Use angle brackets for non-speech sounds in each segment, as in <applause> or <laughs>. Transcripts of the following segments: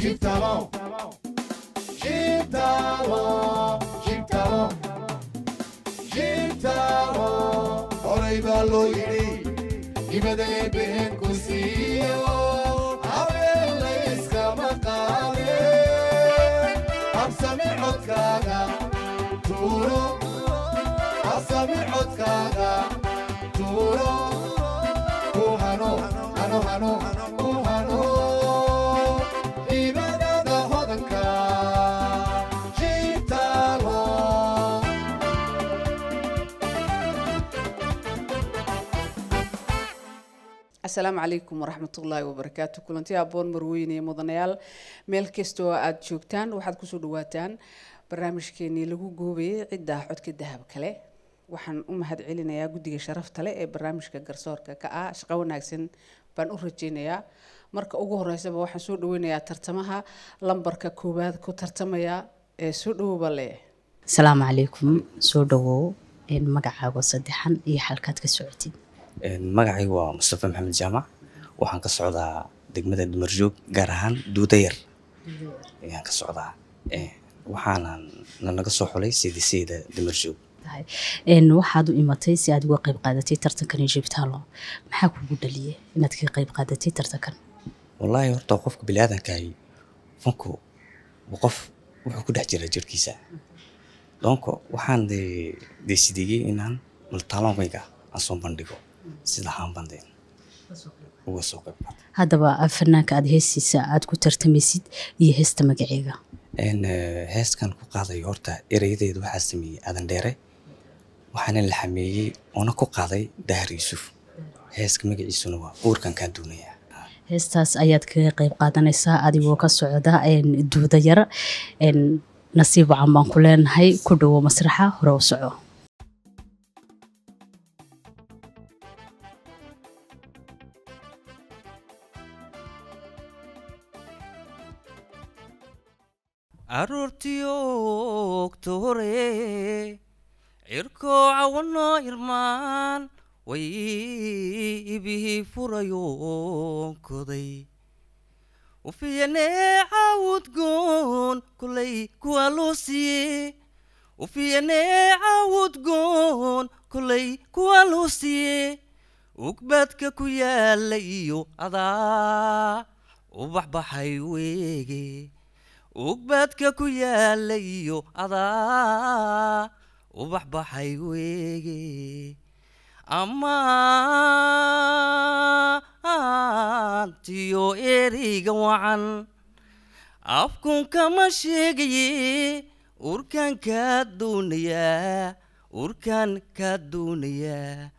Jeep Talon, Jeep Talon, Jeep Talon, Jeep Talon. Horay baa loo yidhi hibaday e behen ku siiyo haweenla iskama qaade habsami codkaaga oh. tuuro habsami codkaaga tuuro ku oh, hano hano hano asalaamu calaykum waraxmat ullaahi wabarakaatu kulanti aboon marweyne mudanayaal meel kastoo aad joogtaan waxaad kusoo dhawaataan barnaamijkeenii lagu goobayay cidda codka dahab kale waxaan u mahad celinayaa guddiga sharafta leh ee barnaamijka garsoorka ka ah shaqo wanaagsan baan u rajeynayaa marka ugu horeysaba waxaan soo dhaweynayaa tartamaha lambarka koowaad ku tartamaya ee soo dhawooba leh asalaamu calaykum soo dhawow magacaago saddexan iyo xalkaad ka socotid magacaygu waa mustafa maxamed jaamac waxaan ka socdaa degmada dhimarjoog gaar ahaan duudayar ayaan ka socdaa waxaana nanaga soo xulay sidiseyda dhimarjoog waxaad u imatay si aad uga qayb qaadatay tartankan ijibtaalo maxaa kugu dhaliye inaad kaga qayb qaadatay tartankan wallaahi horta qofka biniaadankahi fanku qof wuxuu ku dhex jira jirkiisa doonka waxaan de desidegey inaan maltaaloonkayga hasoo bandhigo sida haanbandeen uga soo qayb qaata haddaba fanaanka aada heesiisa aada ku tartamaysid iyo heesta magaceega eh, heeskan ku qaaday horta ereyadeyda waxaa sameeyey adan waxaana la xameeyey oona ku qaaday dahar yuusuf heeska magaciisuna waa uurkan kaa duunayaa heestaas ayaad kaga qeyb qaadanaysaa adigoo ka socda duuda yar nasiib wacan baan ku leenahay ku dhowo masraxa hore u soco goortiyoogtore cirkow cawano irmaan way ibihi furayo koday ufiyane cawudgoon koley kuwaa loo siiyey ufiyane cawudgoon koley kuwaa loo siiyey ugbadka ku yaalla iyo adaa u baxbaxay weege ugbadka ku yaalayo iyo adaa ubaxbaxay weege amaantiyo ereyga wacan afkun kama sheegaye urkan kaa doonayaa urkan kaa doonayaa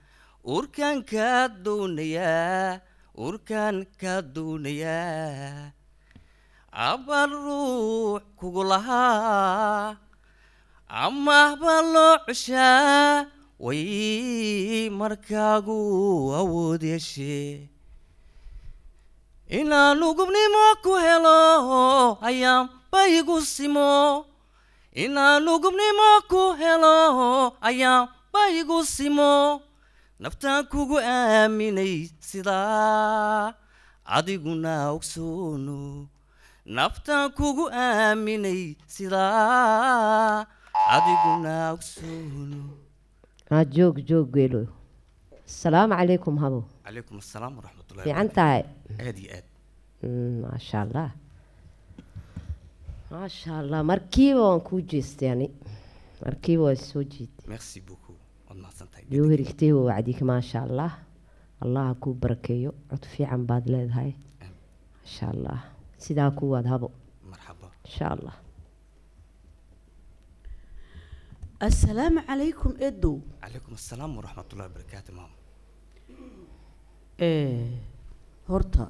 urkan kaa doonayaa urkan kaa doonayaa abaan ruux kugu lahaa amaahba loo ceshaa way markaagu awood yeeshe inaanu gubnimo ku helo ayaan igu simo inaanu gubnimo ku helo ayaanba igu simo naftaan kugu aaminay sidaa adiguna ogsoono naftaan kugu aaminay sidaa adiguna ogsoono maa joog joog geelo asalaamu calaykum habo calaykum asalaam waraxmatullahi fiican tahay aada iyo aad maasha mm, allah maasha allah markiiba waan kuu jeestay ani markiiba waan soo jeeday merci beaucoup waad mahadsantahay yuu herigtay waa wacdika maasha allah allaha kuu barakeeyo cod fiican baad leedahay maasha allah sidaa kuwaad habo insha allah assalaamu calaykum edow calaykum asalaam waraxmat ullahi barakaatu maam horta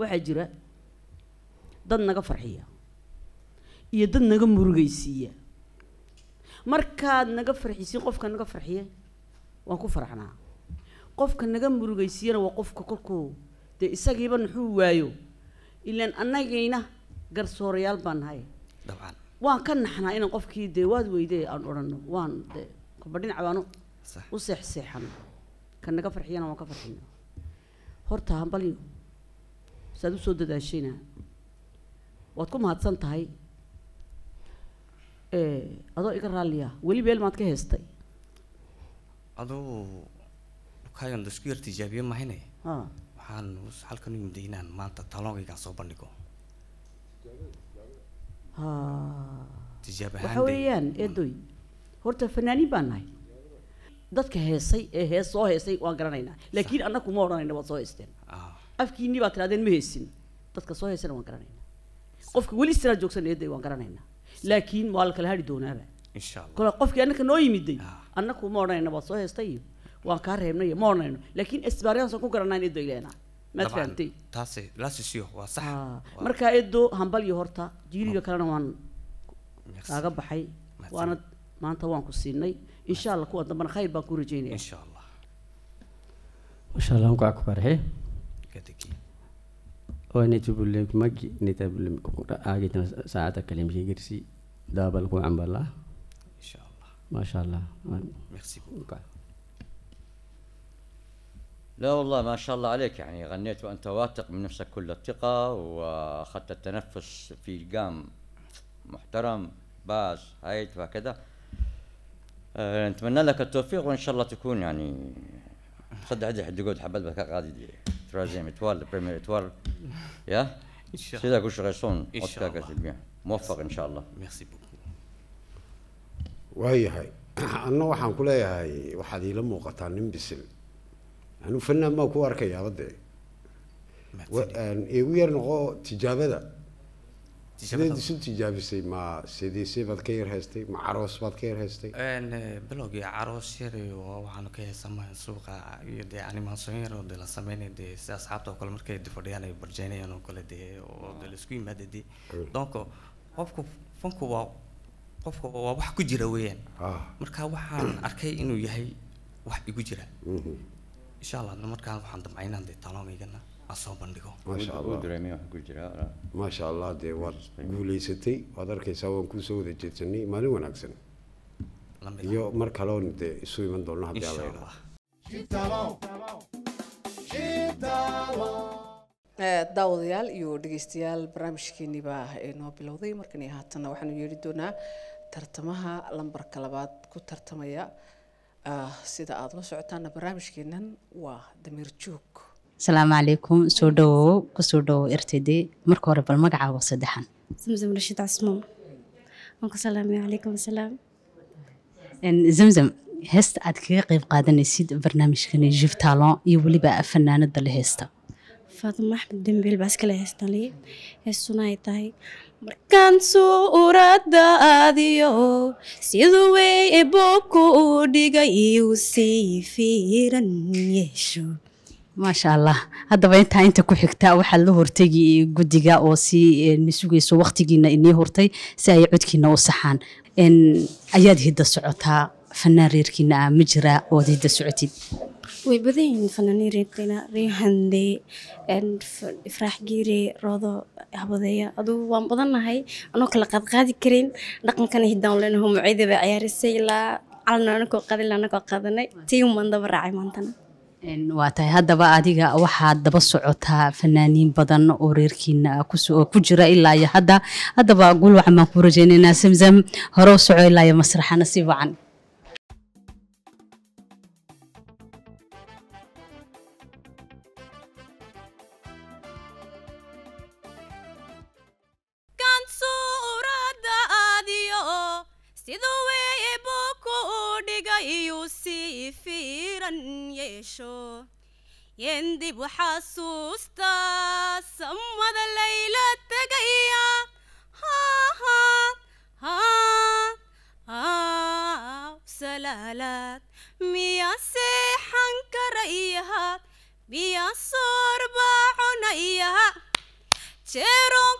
waxaa jira dad naga farxiya iyo dad naga murugaysiiya markaad naga farxisiin qofka naga farxiya waan ku faraxnaa qofka naga murugaysiiyana waa qofka kolkuu dee isagiiba nuxuu waayo ilaan annagayna garsoorayaal baan nahay waan ka naxnaa inaan qofkii dee waad weydee aan odhanno waan dee kolba dhinacabaanu u seexseexano ka naga farxiyana waan ka farxino horta hambalyo saad usoo dadaashayna waad ku mahadsan tahay adoo iga raalliya weli beel maad ka heestay aduu dukaagan dasku yar tijaabiye mahayne waxaan halkan u imida inaan maanta taloogaygaan soo bandhigo ah. waxa weeyaan eedoy horta fanaaniin baan nahay dadka heesay ee hees soo heesay waan garanaynaa laakiin anna kuma odhanayna waad soo heesteen ah. afkiinii baad tirahdeen ma heesin dadka soo heesana waan garanaynaa qofka weli istilaa joogsan eeday waan garanaynaa laakiin waa la kala hadhi doonaaba kole qofkii annaka noo yimiday ah. anna kuma odhanayna waad soo heestay iyo waan kaa reebnayo ma odhanayno laakiin isbaaryaansan ku garanaa edo ileena maad fahamtay taasi laasisiyo waa sax markaa edo hambalyo horta jiiliga kalena waan kaaga baxay waana maanta waan ku siinay insha allah kuwa dambana khayr baan ku rajeynaya insha allah mashallah ku ku ambala insha allah mashallah merci beaucoup لا والله ما شاء الله عليك يعني غنيت وانت واثق من نفسك كل الثقه واخذت التنفس في قام محترم باس هايت وهكذا أه نتمنى لك التوفيق وان شاء الله تكون يعني صدق عدي حد يقول حبل بك غادي ترازي اتوال بريمير اتوال يا ان شاء الله سيدك وش غيصون ان شاء الله موفق ان شاء الله ميرسي بوكو وهي هاي <clears throat> انا waxaan كلها إيه هاي waxaad iila قطع نمبسل anuu fanaan baan ku arkayaaba dee igu yar noqo tijaabada sideed tijaabisay ma sidiisii baad ka yar haystay ma caroos baad ka yar haystay eh, bilog caroos yar iyo waxaanu ka heesama suuqa iyo dee animaation yar dee la sameynay dee si asxaabta oo kale markay difadhiyaan ay barjeynayaan oo kale dee oo dee laisku yimaada dee mm. donc qofku fanku waa qofku waa wax ku jira weeyaan ah. marka waxaan arkay inuu yahay wax igu jira mm-hmm insha alla adna markaan waxaan damcaynaan dee taaloonkaygana aan soo bandhigo maasha allah dee waad guuleysatay waad arkaysaa waan kuu soo wada jeedsanay maalin wanaagsan ah. iyo mar kaleon dee isu iman doonno haddii eh, daawadayaal iyo dhegeystayaal barnaamijkeenii baa eh, bilowday markani haatanna waxaanu yeedhi doonaa tartamaha lambarka labaad ku tartamaya Ah, sida aad la socotaana barnaamijkeenan waa damiir juug asalaamu calaykum soo dhawow kusoo dhawow r t d marka hore bal magacaaga saddexan zamzam rashiid casmuun waan ku calaykum asalaam zamzam heesta aad kaga qeyb qaadanaysid barnaamijkani jiftalon iyo weliba fanaanada la heesta faatimo axmed dembiil baa iskale heestan liib heesuna ay tahay markaan suu urada aadiyo siduu wey eboku uu dhigay uu sii fiiran yeesho maasha allah haddaba intaa inta ku xigta waxaad la hortegi guddiga oo si eh, sugayso wakhtigiina inii hortay si ay codkiina u saxaan ayaad hidda socotaa fanaan reerkiina ah ma jiraa oad hidda socotid way badan yihiin fanaaniin reerreehande ifraax giire roodo habadeeya aduu waan badannahay anoo kala qaadqaadi kareyn dhaqankana hiddaan leenaho muciidaba ciyaarisay ilaa calna anakoo qadin anakoo qaadanay tiiman daba raacay maantana waa tahay haddaba adiga waxaad daba socotaa fanaaniin badan oo reerkiina ku jira ilaa iyo hadda haddaba gulwacan baan kuu rajeynaynaa zamzam hore u soco ilaa iyo masraxa nasiib wacan siduu weeye buku u dhiga iyuu sii fiiran yeesho yeen dib u xasuustaa samada layla tegaya salaalaad miya seexan karayaha biya cunayaha jeeroon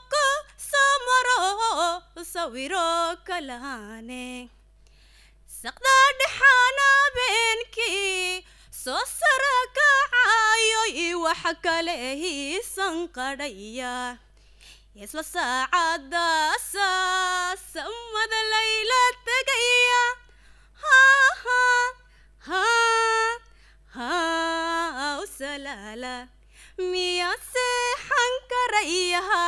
sawiro kalaane saqdaa dhexaana beenkii soo sara kacayo io wax kale hiisan qadhaya isla saacadaasa samada layla tegaya usalaala miyaa seexan karayaha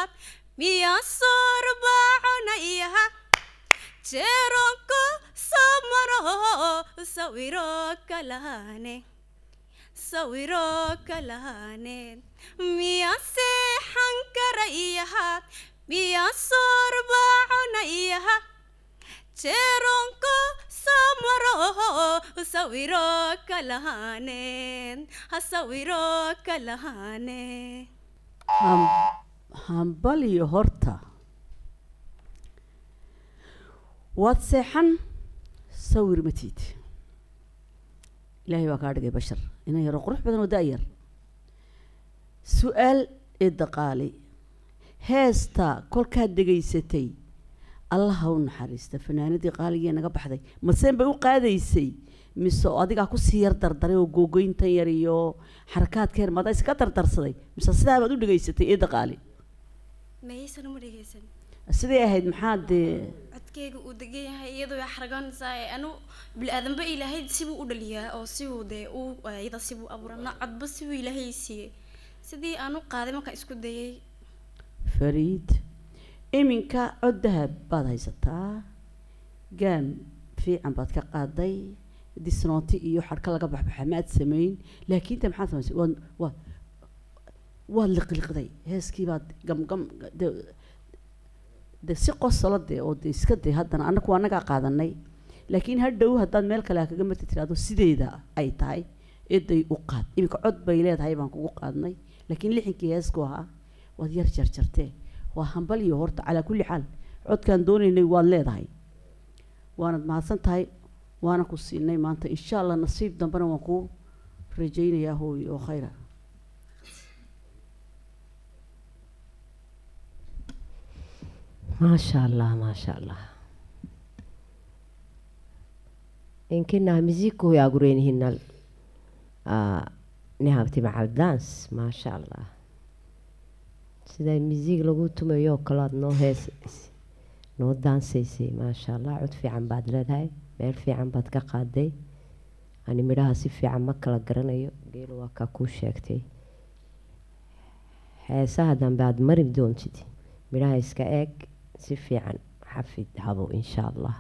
miyaa soo rabaaconaya jeeroonku soo maro sawiro kalane sawiro kalane miyaa seexan karaya miyaa soo rabaaconaya jeeroonku soo maro sawiro kalane ha sawiro kalane hambaliyo horta waad seexan sawir matiid ilaahay baa kaa dhigay bashar inan yaroo qurux badan oo da-yar su-aal ee daqaali heesta kolkaad degaysatay allaha u naxariista fanaanadii qaaligii naga baxday maseen bay u qaadaysay mise oo adigaa kusii yar dardaray oo googoyntan yar iyo xarakaadkeer maadaa iska dardarsaday mise sidaabaad u dhegaysatay ee daqaali mayaysan uma dhegeysan siday ahayd maxaad dee eh, codkeyga uu degan yahay iyadoo xaraganaysaa anu bil aadanba ilaahay sibuu u dhaliyaa oo sibuu dee eh, uu iyada sibuu abuura na codba sibuu ilaahay siiyey sidii aan u qaaday markaan isku dayay fariid iminka cod dahab baad haysataa gaam fiican baad ka qaaday disnooti iyo xarka laga baxbaxa maad samayn laakiin inta maxaad samaysay waa waa waad liqliqday heeskiibaad gamgam de si qosolo dee oo iska dee haddana ana kuwa qaadanay laakiin hadhow haddaad meel kale kaga marti tiraado sideeda ay tahay eeday u qaad iminka cod bay leedahay baan kugu qaadnay laakiin lixinkii heesku ahaa waad yar jarjartee waa hambalyo horta calaa kulli xaal codkaan doonaynay waad leedahay waanad mahadsan tahay waana ku siinay maanta inshaa allah nasiib dambena waan ku rajaynayaa hooy oo khayra maasha allah maasha allah inkinaa miziku way agureynihinal nihabti macal dans maasha allah sidaa misiig lagu tumayo kale aada noo heesays noo daansaysay maasha allah cod fiican baad leedahay meel fiican baad ka qaaday ani midhaha si fiican ma kala garanayo geelu waakaa kuu sheegtay heesaha dambe aada mari doontid midhaha iska eeg عن حفيد هذا إن شاء الله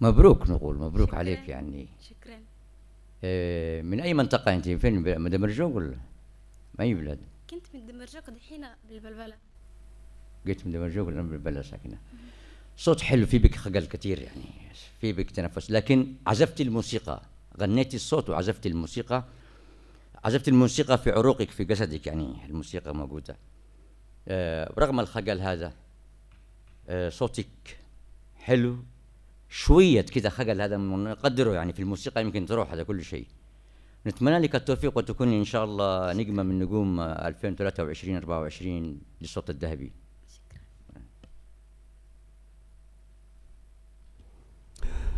مبروك نقول مبروك شكرا. عليك يعني شكرا آه من اي منطقه انت فين من ولا من اي بلاد كنت من دمرجوق دحين بالبلبله قلت من دمرجوق ولا بالبلبله ساكنه صوت حلو في بك خجل كثير يعني في بك تنفس لكن عزفتي الموسيقى غنيتي الصوت وعزفتي الموسيقى عزفت الموسيقى في عروقك في جسدك يعني الموسيقى موجودة آه، رغم الخجل هذا آه، صوتك حلو شوية كذا خجل هذا نقدره يعني في الموسيقى يمكن تروح هذا كل شيء نتمنى لك التوفيق وتكون إن شاء الله نجمة من نجوم 2023 آه، 24 للصوت الذهبي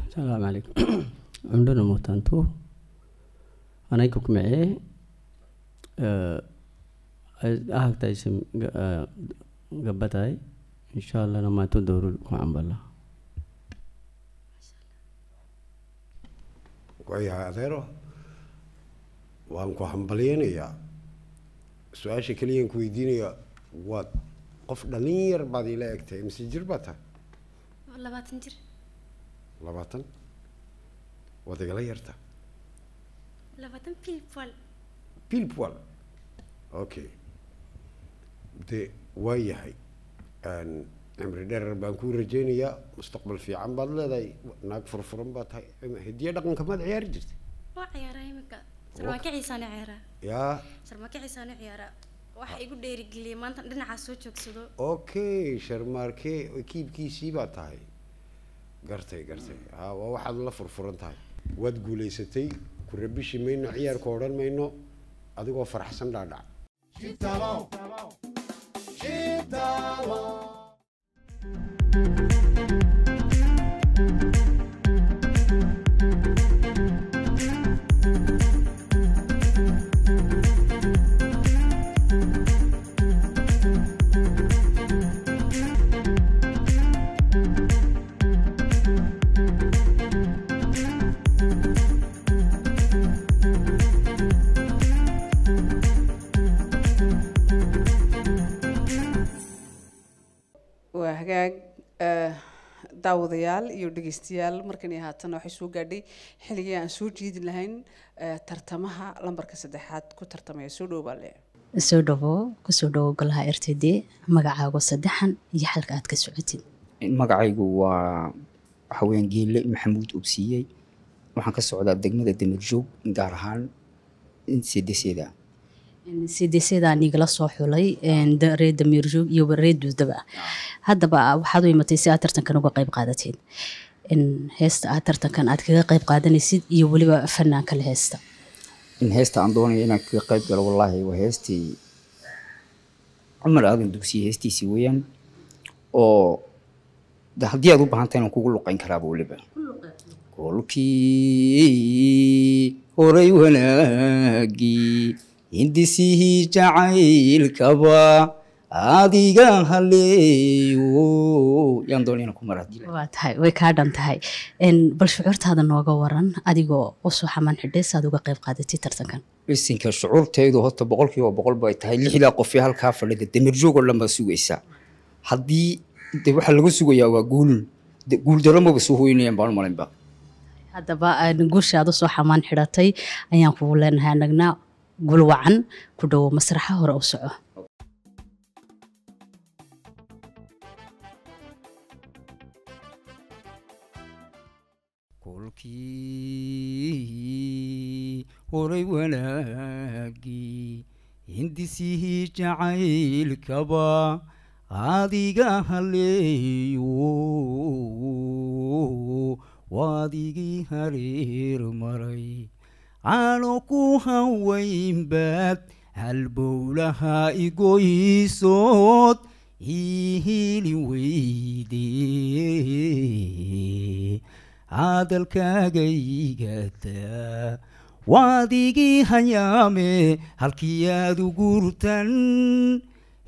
السلام عليكم <coughs> عمرنا موتانتو أنا يكوك معي ahagtaysim gabbataay insha allah dhamaantood dowrul ku cambala waayahay adeero waan ku hambalyeynayaa su-aasha keliyaan ku weydiinayaa waad qof dhalin yar baad ila egtahay mise jir baa tahay labaatan jir labaatan waad igala yarta labaatan pilpal pile poil okay de waa yahay cimri dherer baan kuu rajeynayaa mustaqbal fiican baad leedahay naag furfuran baa tahay hediye dhaqanka maad ciyaari jirtay waa ciyaaraa iminka sarmaakiciisaan ciyaaraa yaa sarmaakiciisaan ciyaara waxa igu dheerigeliyay maanta dhinacaa soo joogsado okay sharmaarkee kiibkiisii baa tahay gartay gartay ha waa waxaad la furfuran tahay waad guulaysatay ku rabishii mayno ciyaarka odhan mayno adigoo faraxsan dhaadhac She odayaal iyo dhegeystayaal markani haatan waxay soo gaadhay xilligii aan soo jiidi lahayn tartamaha lambarka saddexaad ku tartamaya soo dhowbaale soo dhawo kusoo dhawo golaha r t d magacaago saddexan iyo xalka aad ka socotid magacaygu waa waxaweyaan geelle maxamuud obsiiyey waxaan ka socdaa degmada damirjoog gaar ahaan sedeseeda cdcdanigala soo xulay ree damiirjoog iyo ree duudaba haddaba waxaad u imatay si aad tartankan uga qayb qaadateen heesta aad tartankan aad kaga qayb qaadanaysid iyo weliba fanaan kale heesta in heesta aan doonayo inaan kaga qeyb galo wallaahi waa heestii cumar aadan dugsiye heestiisii weeyaan oo haddii aad u baahantay inaan kugu luqayn karaaba weliba kolkii horay wanaagii indisihii jacaylkaba adiga haleeyo yaan kaa dhan tahay bal shucuurtaada nooga waran adigoo usoo xamaan xidheys aad uga qayb qaadatay tartankan isinka shucuurtaydu horta boqol kiiba boqol tahay lixdaa qofee halkaa fadhida damirjoogoo dhan baa sugaysaa haddii de waxaa laga sugayaa waa guulun guuldaro maba soo hooynayaan baan u malinba haddaba guusha aad usoo xamaan xidhatay ayaan kugu leenahay anagna gulwacan ku dhowow masraxa hore u soco kulkii horay wanaagii hindisihii jacaylkaba adiga haleeyo waadigii hareer maray cano ku hawaynbaad halbowlaha igoysood ihili hili weyde hadalkaagayigata waadigii hayaame halkii aad ugurtan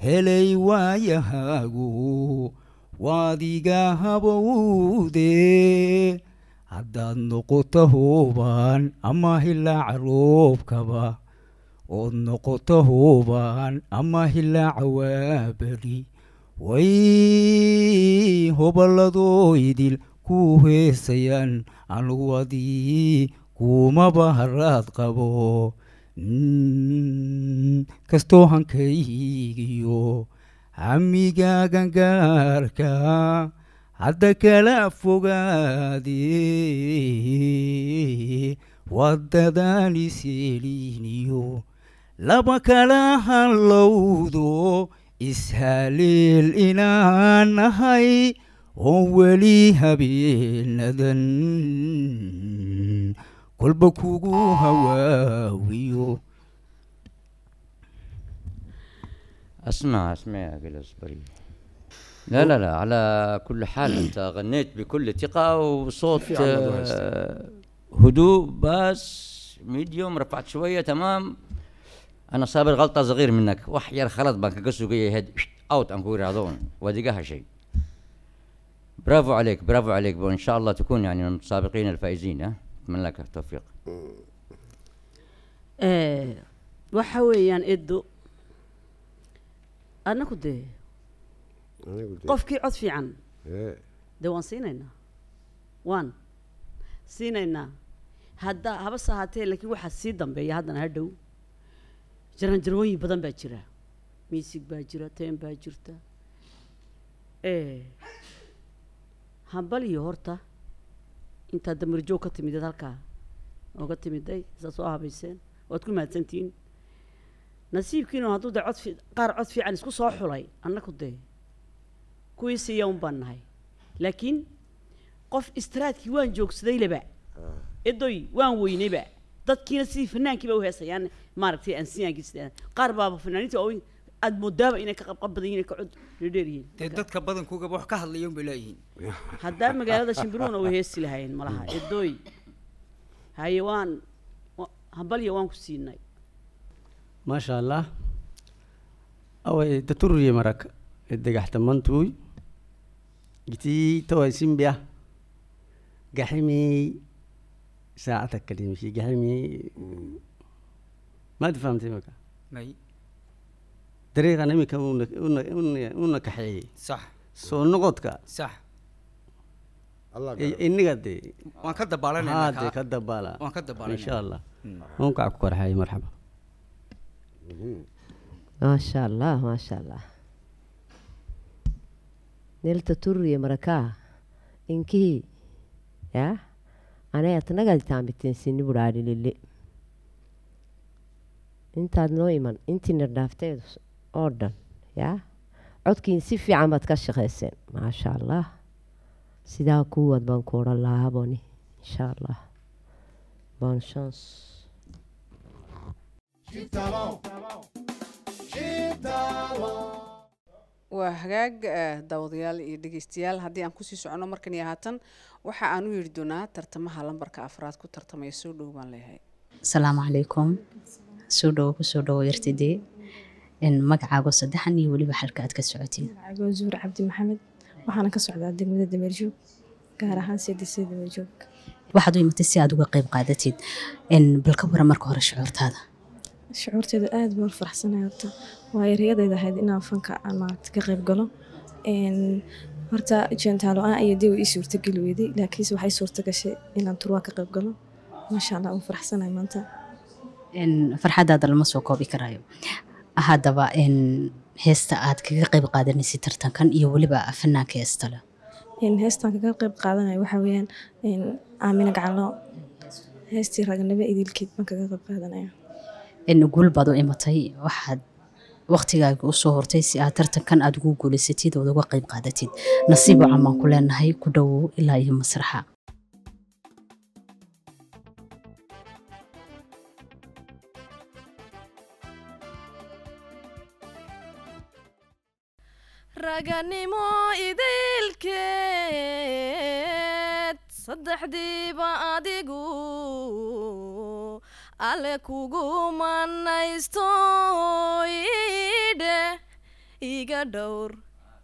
helay waayahaagu waadiga habowde haddaad noqoto huubaan ama hilaa caruubkaba ood noqoto huubaan ama hilaa cawaabari way idil ku heesayaan anugu adii kuumaba haraad qabo kastoo hankaygiyo hamigaagan gaarka hadda kala fogaadee wadadaliseeliiniyo laba kala hallowdo ishaaleel inaan nahay oo weli habeenadan kolba kugu hawaawiyo لا لا لا على كل حال انت غنيت بكل ثقه وصوت آه، هدوء بس ميديوم رفعت شويه تمام انا صابر غلطه صغير منك وحيا خلط بانك قصو هاد اوت انكوري هذون ودقها شيء برافو عليك برافو عليك وان شاء الله تكون يعني من السابقين الفائزين اتمنى لك التوفيق ايه يعني ادو انا كنت qofkii cod fiican dee waan siinaynaa waan siinaynaa hadda habase ahaatee laakiin waxaa sii dambeeya haddana ha dhow jaranjarooyin badan baa jira miisig baa jira ten baa jirta hambaliyo horta intaa damirjoog ka timideed halkaa oga timiday saa soo habayseen waad ku mahadsantihiin nasiibkiinu hadduu dee cod qaar cod fiican isku soo xulay annaku dee kuwiise yown baan nahay laakiin qof istaraadkii waan joogsadayba edoy waan weynayba dadkiina sidii fanaankiiba uheesayaane maaragtay aansiyaankiis qaar baaba fanaaniinta aad moodaaba inay ka qabqabbadan yihin kacod dheerdheeryihiin dee dadka badankugaba wax ka hadlayan bay leeyihiin haddaa magaalada shimbiruhuna way heesi lahayn malaha edoy haye waan hambalya waan ku siinay maasha allah away datururiye marag dagaxtamantuuy gitiitowaisimbia gaximii saacata kalimshi gaximii mm, maad fahamtay imika may dariiqan imika una una una una kaxeeyey sax soo noqodka sax inaga dee waan ka dabaalanaa ka dabaala waan ka dabaala insha allah hmm. unkac ku qarxay marxaba maasha mm-hmm. allah maasha allah niltaturiye marakaa inkii yah anay atnagadi taambiteensinni buraari lele intaad noo iman intiina dhaafteed oo dhan yah codkiin si fiican baad ka shaqeyseen maasha allah sidaa kuwaad baan ku odhan lahaa boni insha allah bon chance Chitalo. Chitalo waa hagaag eh, daawadayaal iyo dhegeystayaal haddii aan kusii socono markan iyo haatan waxa aan u yiri doonaa tartamaha lambarka afraad ku tartamaya soo dhow baan leeyahay asalaamu calaykum soo dhowo kusoo dhowo yartidee magacaago saddexan iyo weliba xalka aad ka socotiin magacaago zuhur cabdi maxamed waxaana ka socdaa degmada dameerjoog gaar ahaan seedisee dameerjoog waxaad u imatay si aad uga qayb qaadatid bal ka waran marka hore shucuurtaada Shucuurteyda aad baan ufaraxsanahay horta waayo riyadeyda ahayd inaan fanka ka qeyb galo horta ijantaa aan ayey dee ii suurta gali weyde lakinse waxaa suurta gashe inaan turuwa ka qeyb galo manshaalaah waan faraxsanahay maanta farxadaada lama soo koobi karaayo haddaba heesta aad kaga qayb qaadanaysay tartankan iyo weliba fanaanka heestale heestan kaga qeyb qaadanayo waxaa weeyaan aamina gacalo heestii raganimo idilkeed baan kaga qeyb qaadanaya in baad u imatay waxaad wakhtigaaga usoo hortay si aad tartankan aad ugu guulaysatid ood uga qayb qaadatid nasiib wacan baan ku leenahay ku dhowow ilaa iyo masraxa raganimo idaylkeed saddexdiiba adigu alle kugu manaystoidhe iga dhowr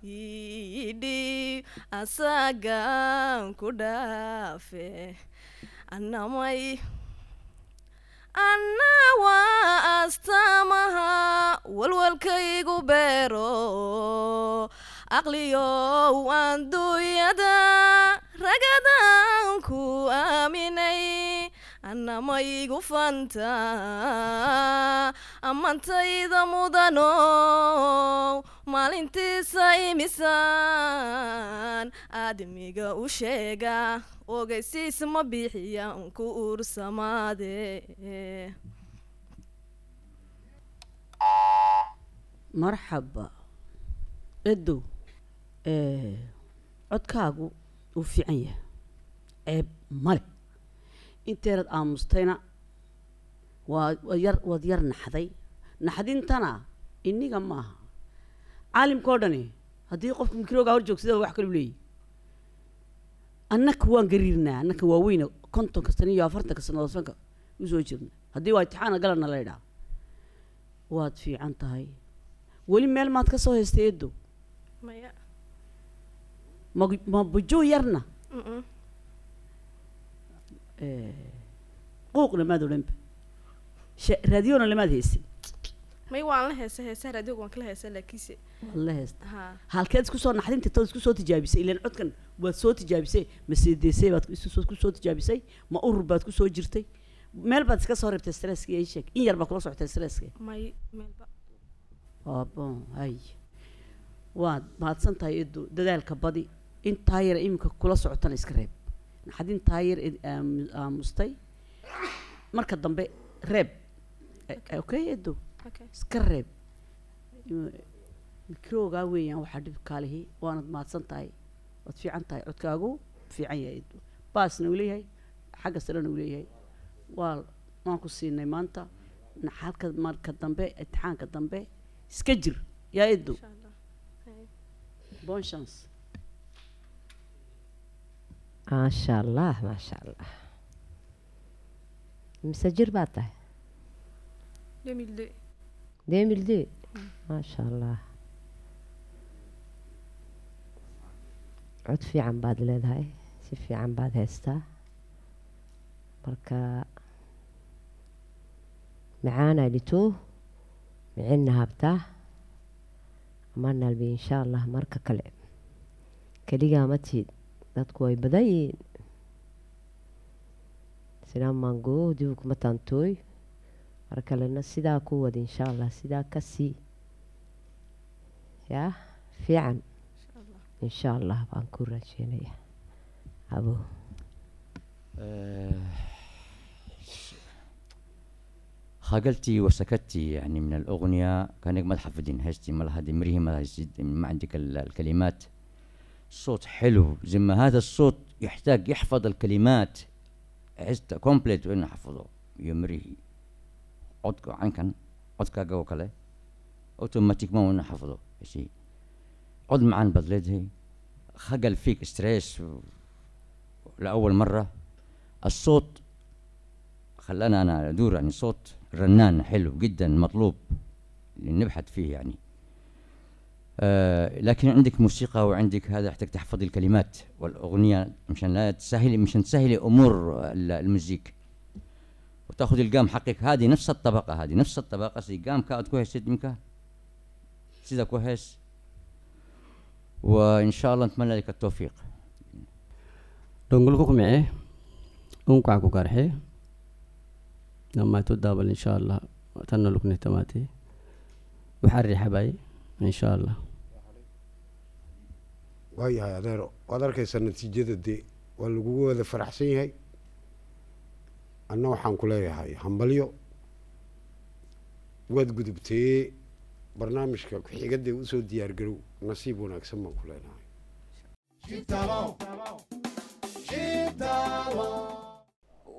idhi asagan ku dhaafe anamay anna waa astamaha walwalkaygu beero aqliyow aan dunyada ragadan ku aaminay anamaygu fantaa amantayda mudanow maalintiisa imisaan aadmiga u sheega ogeysiis ma bixiya ku uursamaade marxaba edow codkaagu uu fiican yahay ceeb male inteerad aamustayna waa yar waad yar naxday naxdintana iniga maaha caalimkao dhani haddii qofka mikroga hor joogsada wax kalu leeyay annaka waan gariirnaa annaka waaweyna kontonka sano iyo afartanka sanadood sanka usoo jirna haddii waa itixaana galana la ydhaa waad fiican tahay weli meel maad ka soo haystay eddo eedo ma bujo yarna Eh, quuqna maad odhanba raadiyona lamaad haysan may waan la heesa heesa halkeed isku soo naxdinta tood isku soo tijaabisay ilan codkan waad soo tijaabisay ma seedeesay baad ku soo tijaabisay ma urur baad ku soo jirtay meel baad iska soo reebtay stresska iyo sheeg in yar baad kula socotay stresska may abon hay waad mahadsan tahay edu dadaalka badi intaa yar iminka kula socotana iska reeb xadin taayar aamustay ehm, ehm, marka dambe reeb eh, okay edo iska reeb mikroogaa weeyaan waxaa dhib kaalihi waanad maadsan tahay waad fiican tahay codkaagu fiican yahay edo baasna uu leeyahay xagga sarena uu leeyahay waa waan ku siinay maanta xalka marka dambe imtixaanka dambe iska jir yaa edo bon maasha allah maasha allah mise jir baad tahay eh? demil de hmm. maasha allah cod fiican baad leedahay eh? si fiican baad haystaa marka macaanaa dhitoo micinna habtaa ama nalbi inshaa allah marka kale keligaa ma tiid dadku way badan yihiin sidaa maangoo dib kuma taantooy mar kalena sidaa ku wad insha allah sidaa ka sii yaa fiican insha allah baan ku rajeynaya abo خجلتي وسكتي يعني من الأغنية كانك ما تحفظين هشتي ما لها مريه ما عندك الكلمات صوت حلو زي ما هذا الصوت يحتاج يحفظ الكلمات عزت كومبليت وين حفظه يمريه عدك عنكن عدك جو كله اوتوماتيك ما وين حفظه شيء عد معن بدلته خجل فيك ستريس لأول مرة الصوت خلانا أنا أدور يعني صوت رنان حلو جدا مطلوب نبحث فيه يعني آه لكن عندك موسيقى وعندك هذا حتى تحفظي الكلمات والاغنيه مشان لا تسهلي مشان تسهلي امور المزيك وتاخذ القام حقك هذه نفس الطبقه هذه نفس الطبقه سي قام كاد كويس سيدمك سيدا كويس وان شاء الله نتمنى لك التوفيق دونغلكو معي عكو كارحي لما تدابل إن شاء الله lukne tamati وحري حبايب insha allah waayahay adeero waad arkaysaa natiijada dee waa lagugu wada faraxsan yahay anna waxaan ku leeyahay hambalyo waad gudubtee barnaamijka ku-xigadae usoo diyaargarow nasiib wanaagsan baan ku leenahay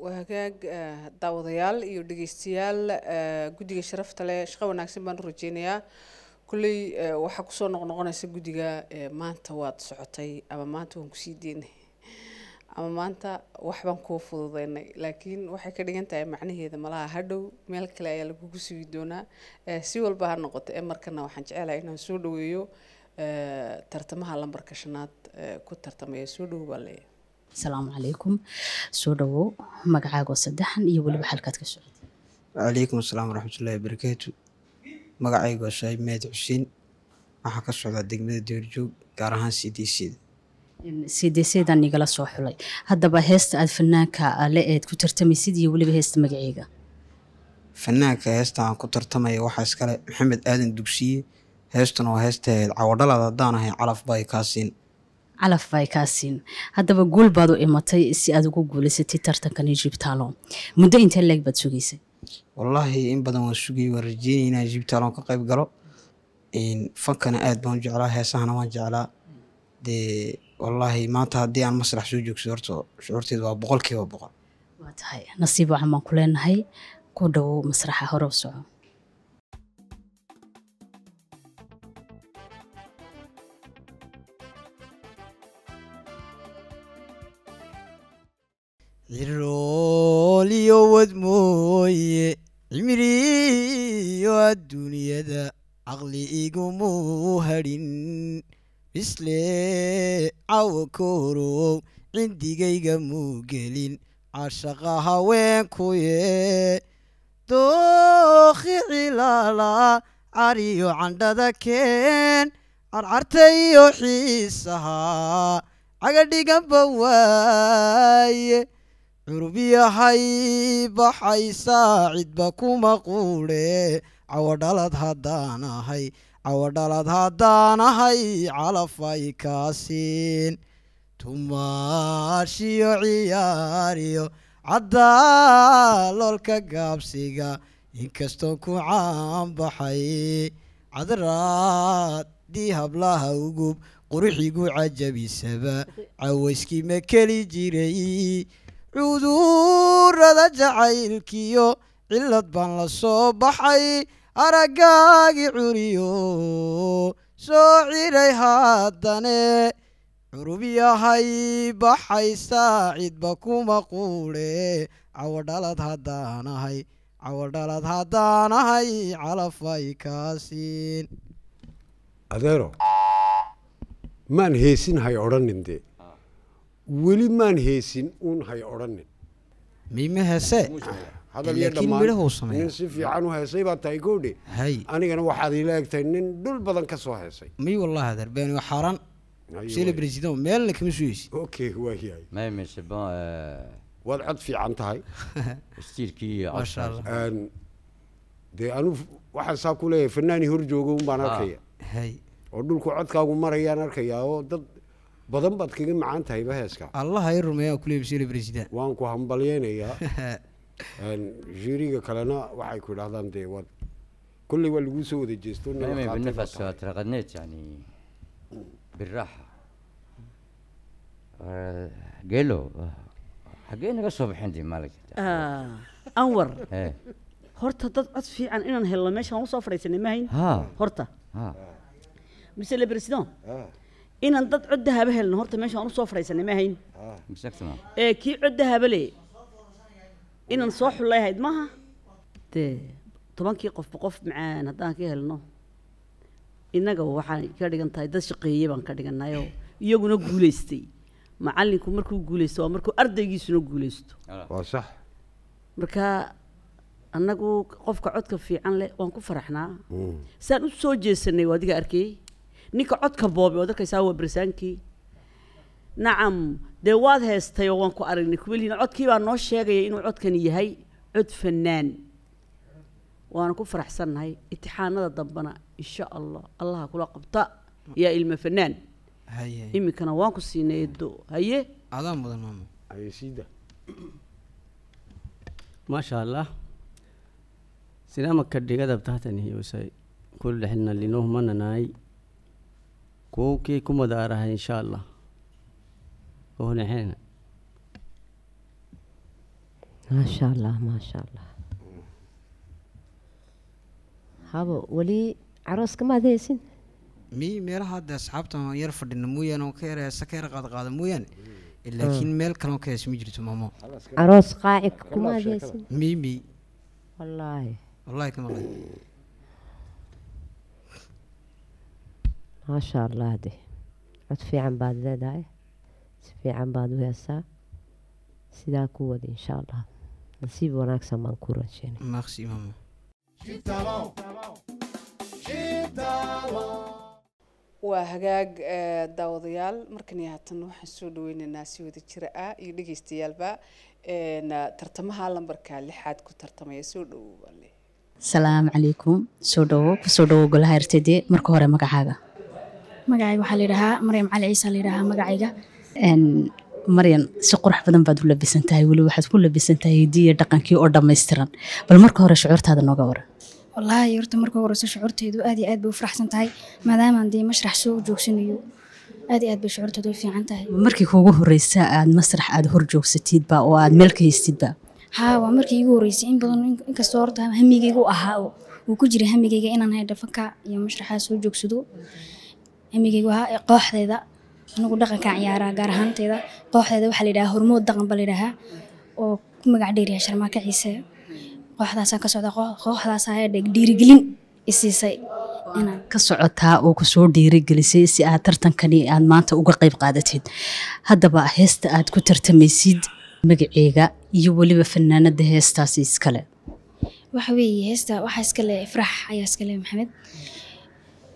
waa hagaag eh, daawadayaal iyo dhegeystayaal eh, guddiga sharafta leh shaqo wanaagsan baan u rajeynayaa kulley eh, waxaa kusoo noqnoqonaysa guddiga eh, maanta waad socotay ama maanta waan kusii deynay ama maanta waxbaan kuu fududeynay laakiin waxay ka dhigan tahay macnaheeda malaha hadhow meel kale ayaa lagugu sugi doonaa eh, si walba ha noqoto ee markana waxaan jecelahay inaan soo dhaweeyo tartamaha lambarka shanaad ku tartamaya soo dhowo baan leeyahay asalaamu calaykum soo dhawow magacaago saddexan iyo weliba xalkaad ka socotay calaykum asalaam waraxmatullahi wabarakaatu magacaygu waa shaahib mahad xuseen waxaa ka socdaa degmada duurjoog gaar ahaan c d c c d c dan igala soo xulay haddaba heesta aada fanaanka ale eed ku tartamaysid iyo weliba heesta magaceyga fanaanka heesta aan ku tartamaya waxaa iskale maxamed aadan dugsiye heestuna waa heesta ahayd cawadhalaad haddaan ahay calaf baa kaa calaf bay kaa haddaba guul baad u imatay si aad ugu guulaysatay tartankan ijibtaalo muddo intee leeg baad sugaysay wallaahi in badan waan sugay waan rajeynay inaan jibtaalon ka qayb galo fankana aada baan u jeclaa heesahana waan jeclaa dee wallaahi maanta haddii aan masrax soo joogso horto shucuurteed waa boqol kiiba boqol waa tahay nasiib waxan baan ku leenahay ku dhowow masraxa hore soco cirooliyo wad mooye cimriyo adduunyada caqli igumuu hadhin misle cawo koorow cindigayga muu gelin cashaqa haweenkuye dookhi cilaalaa cariyo candhada keen carcartayo xiisahaa cagadhiganba waaye curbiyahay baxaysaa cidba kuma quudhe cawadhalad haddaanahay cawadhalad haddaanahay calafay kaasiin tumaashiyo ciyaariyo caddaaloolka gaabsiga inkastoo ku caanbaxay cadraaddii hablaha ugub quruxigu cajabisaba cawayskii ma keli jiray cudurada jacaylkiyo cillad baan la soo baxay araggaagii curiyo soo ciray haddane curub yahay baxaysa cidba kuma quudhe cawadhalad haddaanahay cawadhalad haddaanahay calafay kaasiin adeero maan heesinahay odhanin dee weli maan heesin uun hay odhanin mimheesenin si fiican u heesay baa tahay goodhe anigana waxaad ila egtahay nin dhul badan ka soo heesay miy wallahi adeer beenio xaaran sele president meelna kama sugaysi okay waayahay maymise eh, waad cod fiican tahay <laughs> stiilkii dee anuu waxaan saa ku leeyahay fanaani hor joogo un baan ah. arkaya oo dhulku codkaagu marayaan arkayaa oo dad badan baad kaga macaan tahayba heeska allaha i rumeeyaa kuley bashir bresida waan ku hambalyeynayaa <laughs> jiriga kalena waxay ku idhahdaan dee waad kulley waa laguu soo wada jeesto بنفس ترقدنيت يعني بالراحة قال له حقين قصوا بحندي مالك أنور horta dad cod fiican inaan helno meeshaan usoo fadhiisanay ma hayn horta misele president inaan dad cod dahaba helno horta meesha aan usoo fadhiisanay ma ahayn ah. ee eh, kii cod dahaba le inaan soo xullayahayd maaha dee tobankii qofba qof macaan haddaan ka helno innaga waxaan ka dhigan tahay dad shaqeeyey baan ka dhigannayoo iyaguna guulaystay macalinku markuu guulaysto waa markuu ardaygiisuna guulaysto waa sax marka annagu qofka codka fiican leh waan ku faraxnaa mm. saan usoo jeesanay waa adiga arkay ninka codka boobi oo arkaysaa waa barsaankii nacam dee waad heystay oo waan ku aragnay kuwelihiin codkii baa noo sheegaya inuu codkani yahay cod fanaan waana ku faraxsannahay itixaanada dambana insha allah allaha kula qabta yaa ilma fanaan iminkana waan ku siinay edo haye adaa mudan maamo hayesiida maasha allah sinaama kadhigadabtahatanihiusay kuldhexilna linuhmananaay kuwowkii ku madaarahay insha allah uhunexeena maasha allah maasha allah habo weli carooska maad haysin miy meelaha hadda asxaabtan yar fadhina mooyaane ka ka yar sakeer qaadqaada mooyaane hmm. laakiin meel kaleoo ka haysa ma jirto maamo caroos qaaci kumaad haysin miy miy wallaahi wallaahi kama qay maashaa allah de cod fiican baad leedahay si fiican baad u heesaa sidaa ku wada insha allah nasiib wanaagsan baan ku rajeynawaa hagaag daawadayaal markani haatan waxaan soo dhaweyneynaa si wada jira ah iyo dhegeystayaalba tartamaha lambarka lixaad ku tartamaya soo dhawowale salaamu calaykum soo dhawo kusoo dhawo golaha ertede marka hore magacaaga magacayga waxaa layidhahaa maryam cali ciisa layidhahaa magacayga maryan si qurux badan baad u labisan tahay waxaad ku labisan tahay hidiiyo dhaqankii oo dhammaystiran bal marka hore shucuurtaada nooga waran wallaahi horta marka horeyso shucuurteydu aad iyo aad bay u faraxsan tahay maadaamaan dee mashrax soo joogsanayo aad iyo aad bay shucuurteedu u fiican tahay markii kuugu horeysa aad masrax aada hor joogsatidba oo aada meel ka haystidba haa waa markii iigu horeysay in badan inkastoo horta hamigaygu ahaa wuu ku jiray hamigayga inaan hay dhafanka iyo mashraxaa soo joogsado hemigeyga waxaa kooxdeeda anigu dhaqankaan ciyaaraa gaar ahaanteyda kooxdeeda waxaa layidhahaa hormood dhaqan baa layidhaahaa oo ku magac dheeriya sharmaaka ciise kooxdaasaan ka socda kooxdaas ayaa dhiirigelin isiisay ka socotaa oo kusoo dhiirigelisay si aad tartankani aad maanta uga qayb qaadateed haddaba heesta aad ku tartamaysid magaceega iyo weliba fanaanada heestaasi iskale waxa weeye heesta waxaa iskale ifraax ayaa iskale maxamed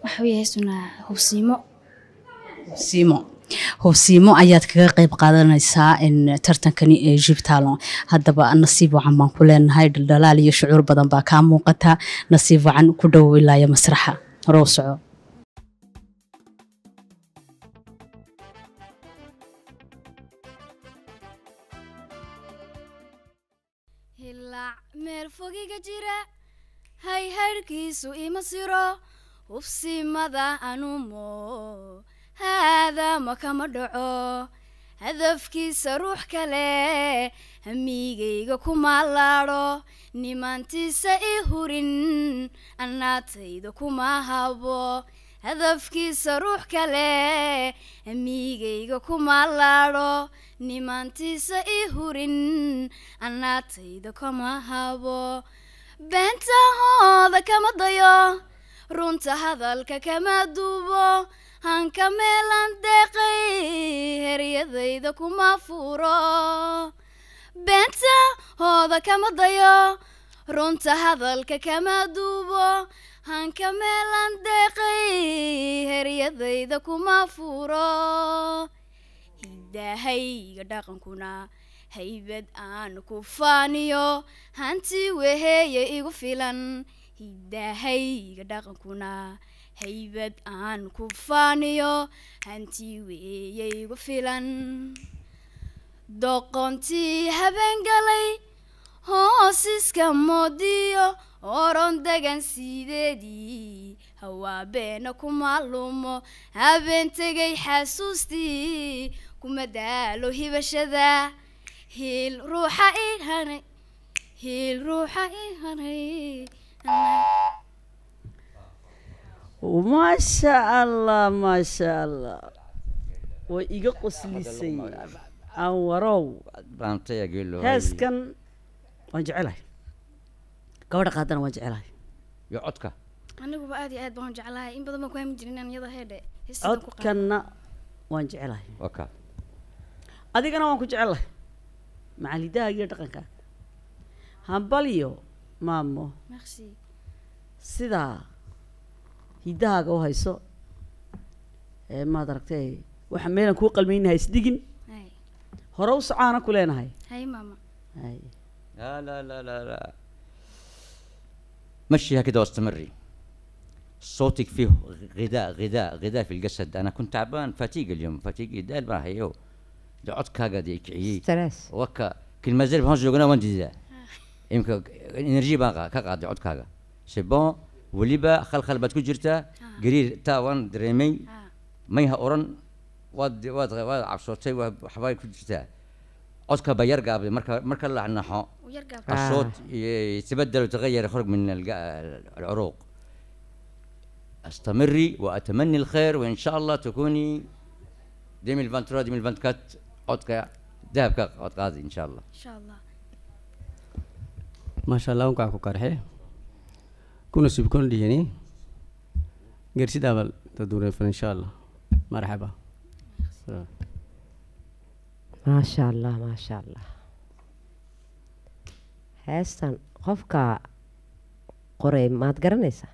hubsiimo ayaad kaga qayb qaadanaysaa in tartankani ee jibtalon haddaba nasiib wacan baan ku leenahay dhaldhalaal iyo shucuur badan baa kaa muuqataa nasiib wacan ku ilaayo masraxa horow soco meel fogiga jira hayhaydhkiisu ima siro hubsimada anumo haadaama kama dhaco hadafkiisa ruux kale hamiigayga kuma laadho nimaantiisa i hurin annaatayda kuma habo hadafkiisa ruux kale hamiigayga kuma laadho nimaantiisa i hurin annaatayda kama habo beentahooda kama dayo runta hadalka kama duubo hanka meelan deeqay heryadayda kuma furo beenta hooda kama dayo runta hadalka kama duubo hanka meelan deeqay heryadayda kuma furo hidahayga dhaqankuna haybad aan ku faaniyo hanti weheeye igu filan hidahayga dhaqankuna haybad aan ku faaniyo hanti weeyaygu filan doqontii habeen habeengalay hoosiska moodiyo oron degan sideedii hawaabeena ku lumo habeen tegay xasuustii kuma daalo hibashada hiil ruuxa ihanay hiil ruuxa ihanay maasha allah maasha allah way iga qoslisay anwarow heeskan waan jecelahay gabadha qaadana waan jecelahay iyo codka aniguba aad iyo aad baan jecelahay in badan baan kuhaami jirin inaan iyada heedhe codkanna waan jecelahay adigana waan ku jecelahay macalidaha iyo dhaqanka hambalyo مامو مرسي سيدا هيدا هاي صو اي ما دركتي وحمينا كو قلمين هاي سدغن هاي هرو سعانا هاي هاي ماما هاي لا لا لا لا, لا. مشي هكذا واستمري صوتك فيه غذاء غذاء غذاء في الجسد انا كنت تعبان فتيق اليوم فتيق دال ما هيو دعوت كاغا ديك عيي ستريس وكا كل ما زال بهونش يقولون وين imika energy baa ka qaaday codkaaga shibon weliba khalkhal baad ku jirtaa gariir taa waan dareemay mayha oran waad waad waad cabsootay waxbaa ku jirtaa codka baa yar gaabday marka marka la naxo الصوت يتبدل ويتغير يخرج من العروق استمري واتمني الخير وان شاء الله تكوني ديمي الفانترا ديمي الفانتكات عدك ذهب عدك ان شاء maashaallah unkaa ku qarxe kuna subkon dhihini gersidabal dadureefan insha allah marxaba maasha allah maasha allah heestan qofka qoray maad garanaysaa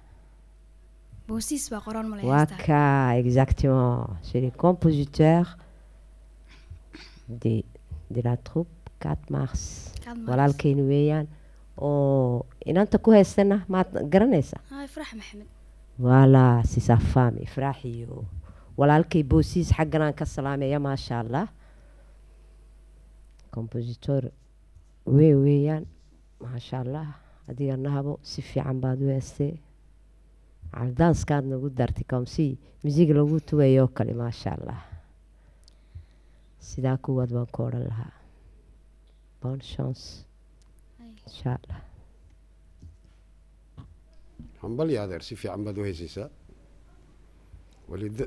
waa ka exactement c'est compositeur de de la troupe 4 mars walaalkayna weeyaan oo inanta ku haystana maad garanaysaa ah, waalaa sisafaam faraax iyo walaalkay boosiis xagganaan ka salaameeya maasha allah compositor wey weeyaan maasha allah adiga nahabo si fiican baad u heestee caldaaskaad nagu dartay komsi musig lagu tugayoo kale maasha allah sidaa kuwaad baan ku odhan lahaa bon chance insha allah hambal iyo adeer si fiican baad u heysaysaa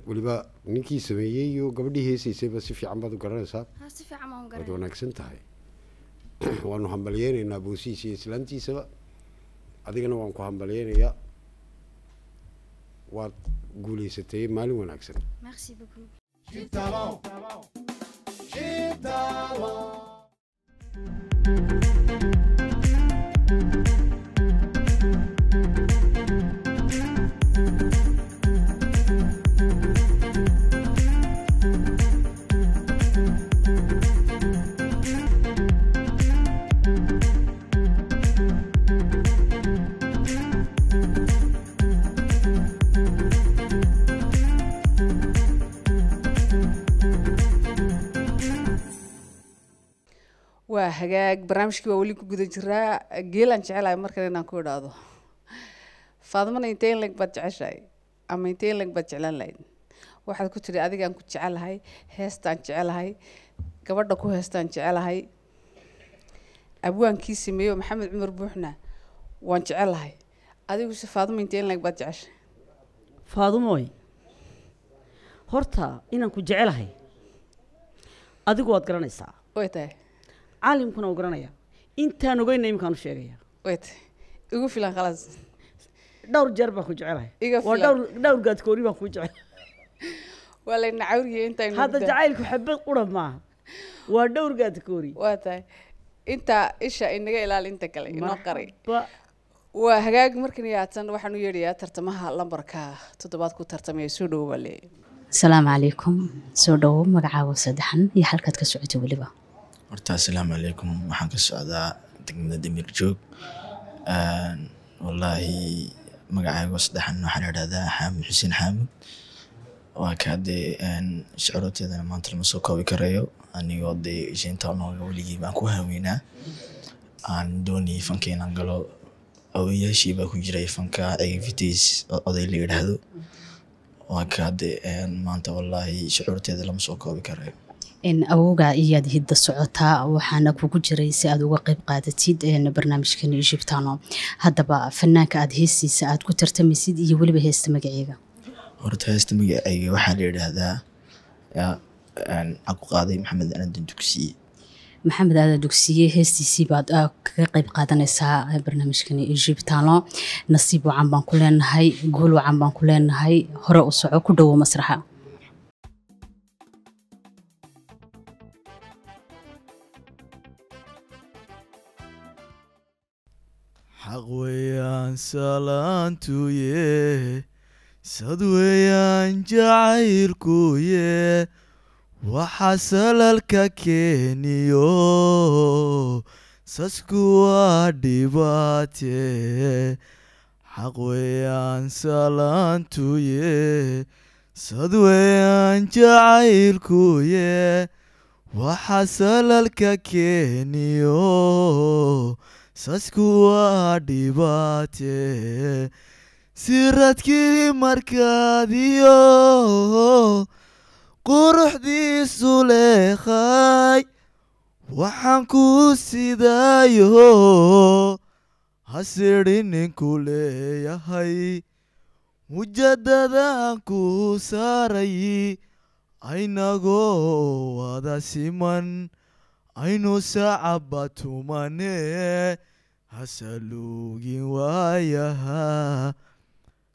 weliba ninkii sameeyey iyo gabadhii heesaysayba si fiican baad u garanaysaa waad wanaagsan tahay waanu hambalyeynaynaa boosihiisa iyo islaantiisaba adigana waan ku hambalyeynayaa waad guulaysatay maalin wanaagsan hagaag barnaamijkii baa weli ku guda jiraa geelaan jecelahay markan inaan ku idhaahdo faadmana intee in leg baad jeceshahay ama intee in leg baad jeclaan lahayd waxaad ku tidhi adigaan ku jecelahay heestaan jecelahay gabadha ku heestaan jecelahay abwaankii sameeyo maxamed cumar buuxna waan jecelahay adiguse faaduma intee in leg baad jeceshahay faadumoy horta inaan ku jecelahay adigu waad garanaysaa way tahay caalimkuna garanaya intaan ogeynna iminkaan u sheegaya igu filan khalaas dhowr jeer baa ku jecelahay waa dhowr dhowr gaadkooni baan ku jecel <laughs> waa layna cawriye intaan hadda jacaylku xabad qura maaha waa dhowr gaadkooni waa tahay intaa isha inaga ilaali inta kale inoo qaray waa hagaag markan yaatan waxaan u yeedhayaa tartamaha lambarka toddobaad ku tartamaya soo dhowo baa leeyahay asalaamu calaykum soo dhowo magacaago saddexan iyo halkaad ka socoto weliba horta asalaamu calaykum waxaan ka socdaa degmada damiir joog wallaahi magacaygo saddexan waxaa la idhahdaa xaamud xuseen xaamud waa ka dee shucuurteedana maanta lama soo koobi karayo anigoo dee shantaanoga weligii baan ku haaweynaa aan doonayay fanka inaan galo awooyaashii baa ku jiray fanka cigafitis oday la yidhaahdo waa ka dee maanta wallaahi shucuurteeda lama soo koobi karayo awoogaa iyaad hidda socotaa waxaana kugu jiray si aad uga qayb qaadatid eh, barnaamijkan egyptano haddaba fanaanka aada heestiisa aad ku tartamaysid iyo weliba heesta magaceega horta heesta magaceyga waxaa la yidhaahdaa waxaa ku qaaday maxamed aadan dugsiye maxamed aadan dugsiye heestiisii baad ah, kaga qayb qaadanaysaa eh, barnaamijkan egyptano nasiib wacan baan ku leenahay guul wacan baan ku leenahay hore u soco ku dhowo masraxa xaq weeyaan salaantuye sad weeyaan jacaylkuye waxa salalka keeniyo sasku waa dhibaatee xaq weeyaan salaantuye sad weeyaan jacaylkuye waxa salalka keeniyo saasku waa dhibaate siradkii markaadiyo quruxdiisu leekhay waxaan ku sidaayo hasidhi ninku leeyahay mujadadaan ku saaray aynagoo wada siman aynu saacaba tumane hasaluugin waayaha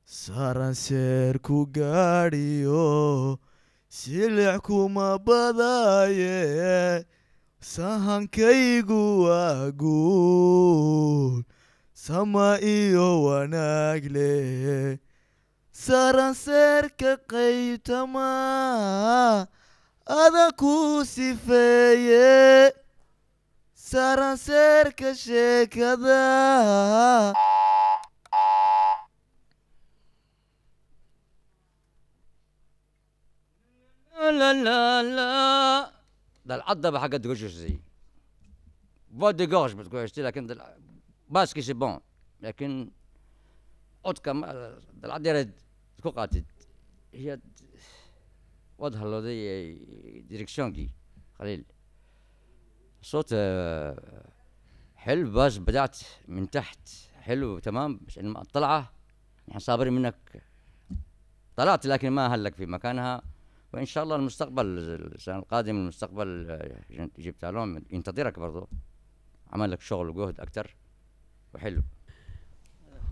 saaran seer ku gaadhiyo silix kuma badaye sahankaygu waa guul sama iyo wanaag leh saaran seerka qaybtama انا كوسي فيا سارا سيرك شيك هذا لا لا لا ده العضبة حاجة تقولش زي فودي غوش بتقولش لكن باسكي سي بون لكن اوت دا ده العضبة هي waad halowday directionkii خليل صوت آه، حلو باز بدأت من تحت حلو تمام بس الطلعة نحن صابرين منك طلعت لكن ما هلك في مكانها وإن شاء الله المستقبل السنة القادم المستقبل آه، جبت لهم ينتظرك برضو عمل لك شغل وجهد أكثر وحلو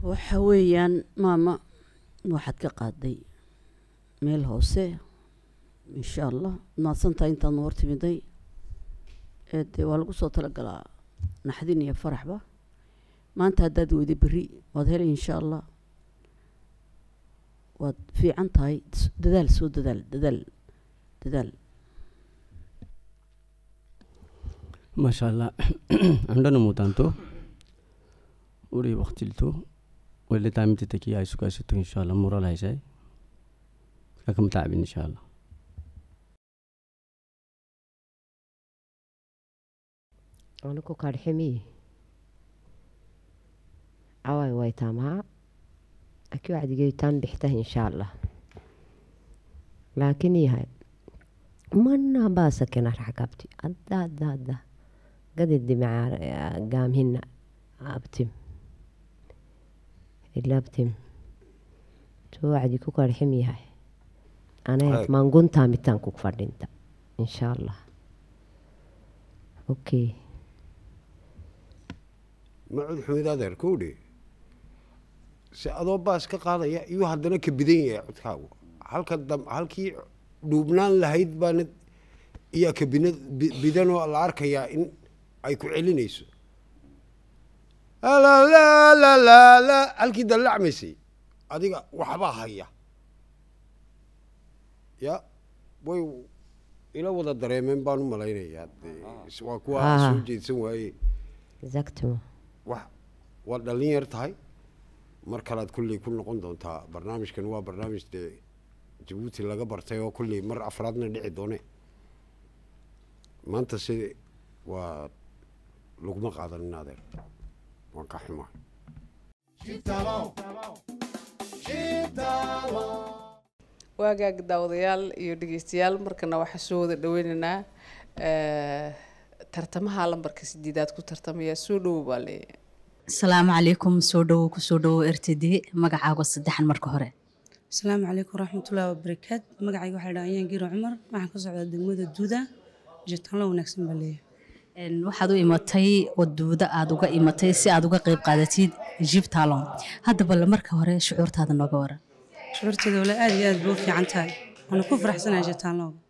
وحويا ماما واحد كقاضي ميل هوسيه insha allah mahadsantaha intaad na hortimiday ee waa lagu soo talagalaa naxdin iyo faraxba maanta haddaad weyda beri waad helay insha allah waad fiican tahay dadaal soo dadaal dadaal dadaal maashaallah andhana <clears throat> muudanto uray waktilto wale taamitatakiya isukasito insha allah muralhaysay akamatacbin insha allah cunug kaadximiyi caway waytamaa aki cadigeyitaan bixtah insha allah laakiin yahay mana baasa kena raxgabti adda adda abtim ilabtim too wacdi ku kaadxim yahay anayd maanguntaa ku fadhinta insha allah okay ma adeer adeerka udhe se adoo baas ka qaadaya iyuu haddana ka bidan yahay codkaagu halka halkii dhuubnaan lahayd baana iyaa ka bina bidanoo la arkayaa in ay ku celinayso halkii dallacmaysay adiga waxbaa haya ya way ila wada dareemeen baan u malaynayaa ah. waa kuwa ah. soo jeedsan waaye wa waa dhallin yar tahay mar kalead kulley ku noqon doontaa barnaamijkan waa barnaamij dee jabuuti laga bartay oo kulley mar afraadna dhici doone maanta si waa laguma qaadanin adeer waan ka xumaa waagaag daawadayaal iyo dhegeystayaal markana waxaa soo wada dhaweynaynaa tartamaha lambarka sideedaad ku tartamaya soo dhowo baa leeyahay asalaamu calaykum soo dhowo kusoo dhowo r t d magacaago saddexan marka hore asalaamu calaykum waraxmatullaahi wabarakaat magacayga waxaa ladhaha ayaan cumar waxaan ka socdaa degmada duuda jirtaanlo wanaagsan baa leeyahay waxaad u imatay oo duuda aad uga imatay si aad uga qeyb qaadatid jibtalon hadda marka hore shucuurtaada nooga waran shucuurteeda wala aada iyo aada buu fiican tahay waana ku faraxsanaa jibtaalonga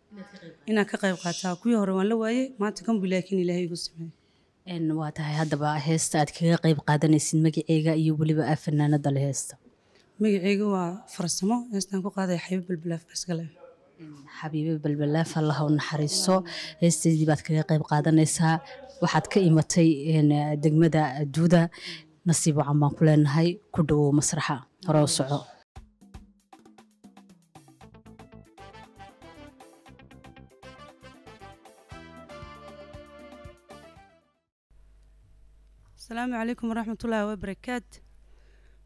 inaan ka qayb qaataa kuwii hore waan la waayey maanta kanbu laakiin ilaahay igu sameeye waa tahay haddaba heesta aad kaga qayb qaadanaysid magaceyga iyo weliba aa fanaanada la heesta magaceyga waa farsamo heestaan ku qaadaya xabiib balbalaaf asgale xabiibe balbalaaf allaha naxariiso heestaydii baad kaga qayb qaadanaysaa waxaad ka imatay degmada duuda nasiib wacan baan ku leenahay ku dhowow masraxa hore soco asalaamu calaykum waraxmatullaahi wabarakaatu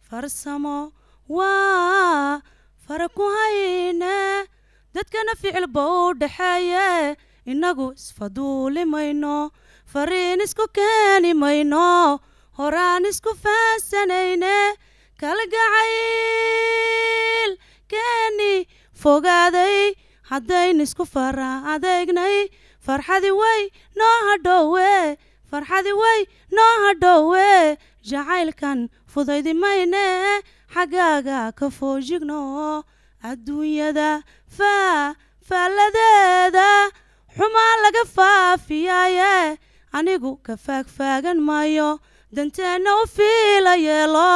farsamo waa fara ku hayne dadkana ficil ba u dhaxeeye innagu isfaduuli mayno fariin isku keeni mayno horaan isku faansanayne kalagacayl keeni fogaaday haddayn isku fara adeegnay farxadi way noo hadhowe farxadi way noo hadhoowe jacaylkan fudaydi xaggaaga ka foojigno adduunyada faa faaladeeda xumaan laga faafiyaaye anigu ka faagfaagan maayo danteenna u fiila yeelo